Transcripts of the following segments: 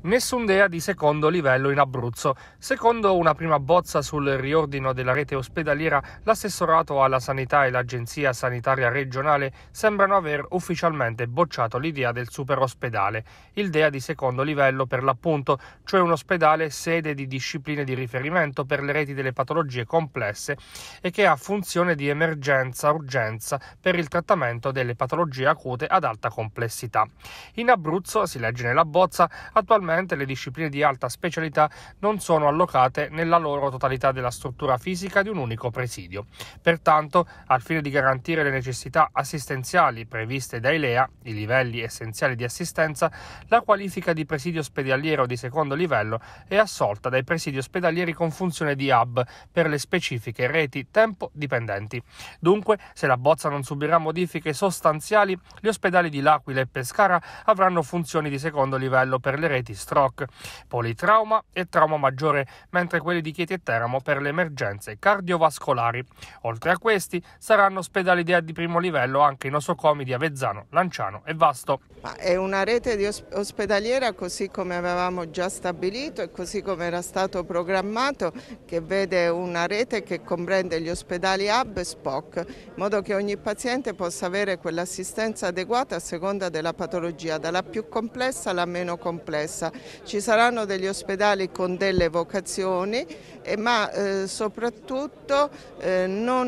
Nessun DEA di secondo livello in Abruzzo. Secondo una prima bozza sul riordino della rete ospedaliera, l'assessorato alla sanità e l'agenzia sanitaria regionale sembrano aver ufficialmente bocciato l'idea del super ospedale, il DEA di secondo livello per l'appunto, cioè un ospedale sede di discipline di riferimento per le reti delle patologie complesse e che ha funzione di emergenza-urgenza per il trattamento delle patologie acute ad alta complessità. In Abruzzo, si legge nella bozza, attualmente attualmente le discipline di alta specialità non sono allocate nella loro totalità della struttura fisica di un unico presidio. Pertanto, al fine di garantire le necessità assistenziali previste dai LEA, i livelli essenziali di assistenza, la qualifica di presidio ospedaliero di secondo livello è assolta dai presidi ospedalieri con funzione di hub per le specifiche reti tempo dipendenti. Dunque, se la bozza non subirà modifiche sostanziali, gli ospedali di L'Aquila e Pescara avranno funzioni di secondo livello per le reti stroke, politrauma e trauma maggiore, mentre quelli di Chieti e Teramo per le emergenze cardiovascolari. Oltre a questi saranno ospedali di primo livello anche i nosocomi di Avezzano, Lanciano e Vasto. È una rete di ospedaliera così come avevamo già stabilito e così come era stato programmato che vede una rete che comprende gli ospedali hub e SPOC in modo che ogni paziente possa avere quell'assistenza adeguata a seconda della patologia, dalla più complessa alla meno complessa casa. Ci saranno degli ospedali con delle vocazioni, eh, ma eh, soprattutto eh, non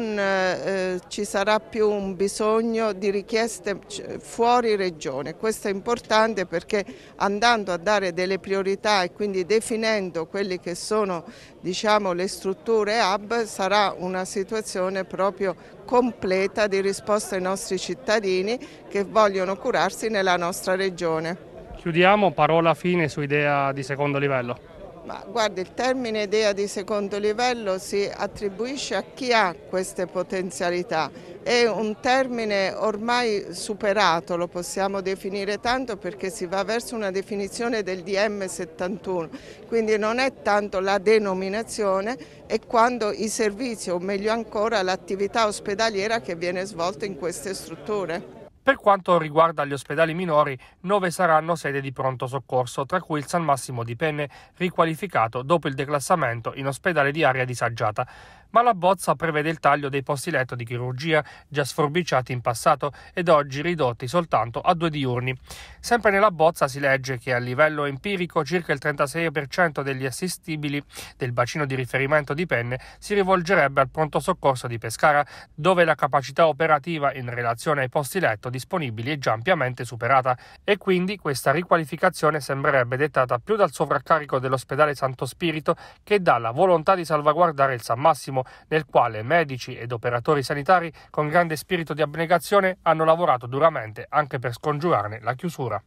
ci sarà più un bisogno di richieste fuori regione. Questo è importante perché andando a dare delle priorità e quindi definendo quelle che sono diciamo, le strutture hub sarà una situazione proprio completa di risposta ai nostri cittadini che vogliono curarsi nella nostra regione. Chiudiamo, parola fine su idea di secondo livello. Ma guarda, il termine idea di secondo livello si attribuisce a chi ha queste potenzialità. È un termine ormai superato, lo possiamo definire tanto perché si va verso una definizione del DM71, quindi non è tanto la denominazione, è quando i servizi o meglio ancora l'attività ospedaliera che viene svolta in queste strutture. Per quanto riguarda gli ospedali minori, nove saranno sede di pronto soccorso, tra cui il San Massimo di Penne, riqualificato dopo il declassamento in ospedale di area disagiata. Ma la bozza prevede il taglio dei posti letto di chirurgia, già sforbiciati in passato ed oggi ridotti soltanto a due diurni. Sempre nella bozza si legge che a livello empirico circa il 36% degli assistibili del bacino di riferimento di Penne si rivolgerebbe al pronto soccorso di Pescara, dove la capacità operativa in relazione ai posti letto disponibili è già ampiamente superata e quindi questa riqualificazione sembrerebbe dettata più dal sovraccarico dell'ospedale Santo Spirito che dalla volontà di salvaguardare il San Massimo nel quale medici ed operatori sanitari con grande spirito di abnegazione hanno lavorato duramente anche per scongiurarne la chiusura.